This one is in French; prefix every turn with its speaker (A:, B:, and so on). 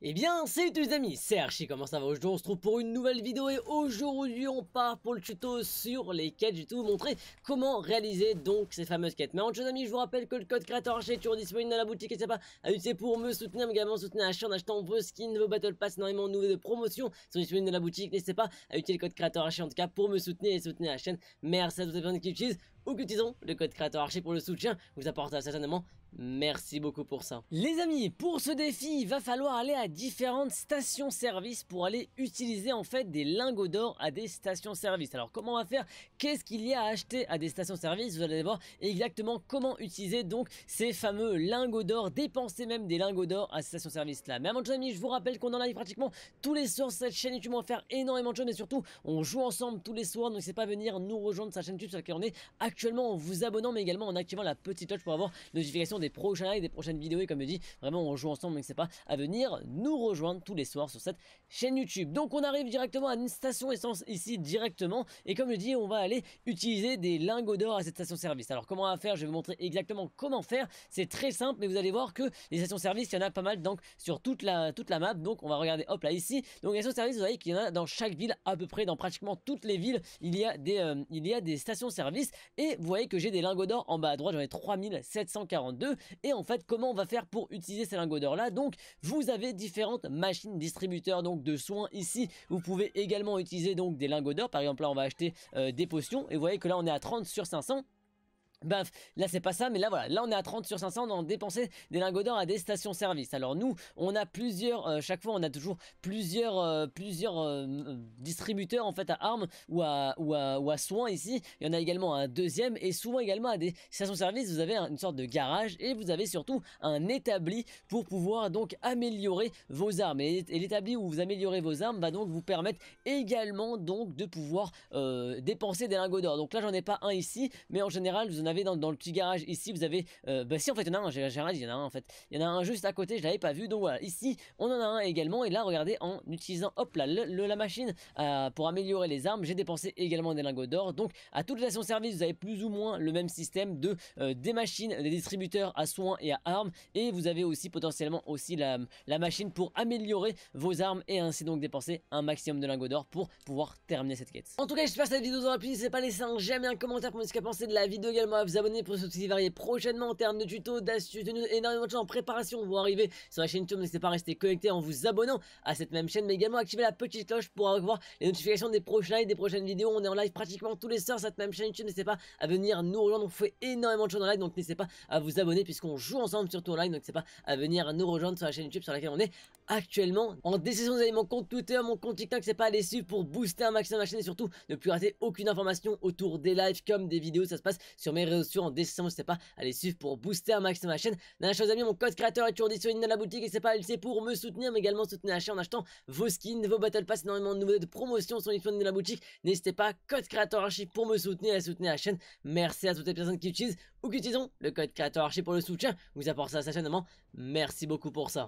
A: Eh bien, salut tous les amis, c'est Archie, comment ça va Aujourd'hui, on se retrouve pour une nouvelle vidéo et aujourd'hui, on part pour le tuto sur les quêtes. Je vais tout vous montrer comment réaliser donc ces fameuses quêtes. Mais entre les amis, je vous rappelle que le code créateur Archie est toujours disponible dans la boutique et c'est pas à utiliser pour me soutenir, mais également soutenir Archie en achetant vos skins, vos battle pass, énormément de nouvelles de promotion sont disponibles dans la boutique. N'hésitez pas à utiliser le code créateur Archie en tout cas pour me soutenir et soutenir la chaîne. Merci à toutes les personnes qui utilisent ou que disons le code créateur Archie pour le soutien. Vous apportera certainement Merci beaucoup pour ça. Les amis, pour ce défi, il va falloir aller à différentes stations-service pour aller utiliser en fait des lingots d'or à des stations-service. Alors comment on va faire Qu'est-ce qu'il y a à acheter à des stations-service Vous allez voir exactement comment utiliser donc ces fameux lingots d'or, dépenser même des lingots d'or à ces stations-service là. Mais avant de amis, je vous rappelle qu'on en arrive pratiquement tous les soirs sur cette chaîne YouTube. On va faire énormément de choses, mais surtout, on joue ensemble tous les soirs. Donc c'est pas venir nous rejoindre sur sa chaîne YouTube sur laquelle on est actuellement en vous abonnant, mais également en activant la petite cloche pour avoir notifications des prochains et des prochaines vidéos. Et comme je dis, vraiment, on joue ensemble, mais c'est pas à venir nous rejoindre tous les soirs sur cette chaîne YouTube. Donc, on arrive directement à une station essence ici directement. Et comme je dis, on va aller utiliser des lingots d'or à cette station service. Alors, comment à faire Je vais vous montrer exactement comment faire. C'est très simple, mais vous allez voir que les stations services il y en a pas mal donc sur toute la, toute la map. Donc, on va regarder, hop là, ici. Donc, les stations service, vous voyez qu'il y en a dans chaque ville à peu près, dans pratiquement toutes les villes, il y a des, euh, il y a des stations services Et vous voyez que j'ai des lingots d'or en bas à droite, j'en ai 3742 et en fait comment on va faire pour utiliser ces lingots d'or là donc vous avez différentes machines distributeurs donc de soins ici vous pouvez également utiliser donc des lingots d'or par exemple là on va acheter euh, des potions et vous voyez que là on est à 30 sur 500 Baf, là c'est pas ça, mais là voilà, là on est à 30 sur 500, on dépenser dépensé des lingots d'or à des stations-service. Alors nous, on a plusieurs, euh, chaque fois on a toujours plusieurs, euh, plusieurs euh, distributeurs en fait à armes ou à, ou à, à soins ici. Il y en a également un deuxième et souvent également à des stations-service, vous avez une sorte de garage et vous avez surtout un établi pour pouvoir donc améliorer vos armes. Et, l'établi où vous améliorez vos armes va donc vous permettre également donc de pouvoir dépenser des lingots d'or. Donc là j'en ai pas un ici, mais en général vous en avait dans, dans, le petit garage. Ici, vous avez. Euh, bah, si, en fait, il y en a un. J'ai il y en a un, en fait. Il y en a un juste à côté, je l'avais pas vu. Donc voilà, ici, on en a un également. Et là, regardez, en utilisant, hop là, le, la machine euh, pour améliorer les armes, j'ai dépensé également des lingots d'or. Donc, à toutes les stations service, vous avez plus ou moins le même système de euh, des machines, des distributeurs à soins et à armes. Et vous avez aussi potentiellement aussi la, machine pour améliorer vos armes et ainsi donc dépenser un maximum de lingots d'or pour pouvoir terminer cette quête. En tout cas, j'espère que cette vidéo vous aura plu. N'hésitez pas à laisser un j'aime et un commentaire pour me dire ce que pensé de la vidéo également à vous abonner pour ceux qui varier prochainement en termes de tutos, d'astuces, de énormément de choses en préparation vont arriver sur la chaîne YouTube. N'hésitez pas à rester connecté en vous abonnant à cette même chaîne, mais également activer la petite cloche pour avoir les notifications des prochains lives, des prochaines vidéos. On est en live pratiquement tous les soirs sur cette même chaîne YouTube. N'hésitez pas à venir nous rejoindre. On fait énormément de choses en live, donc n'hésitez pas à vous abonner puisqu'on joue ensemble surtout en live. Donc n'hésitez pas à venir nous rejoindre sur la chaîne YouTube sur laquelle on est actuellement. En décision, vous avez mon compte Twitter, mon compte TikTok. C'est pas à les suivre pour booster un maximum la chaîne et surtout ne plus rater aucune information autour des lives comme des vidéos. Ça se passe sur mes réseaux en décembre n'hésitez pas à les suivre pour booster un maximum la chaîne. Dernière chose, amis, mon code créateur est toujours disponible dans la boutique et c'est pas c'est pour me soutenir, mais également soutenir la chaîne en achetant vos skins, vos battle pass, énormément de nouveautés de promotion sont disponibles dans la boutique. N'hésitez pas, code créateur archive pour me soutenir et soutenir la chaîne. Merci à toutes les personnes qui utilisent ou qui utilisent le code créateur archi pour le soutien. Vous apportez ça à sa chaîne, Merci beaucoup pour ça.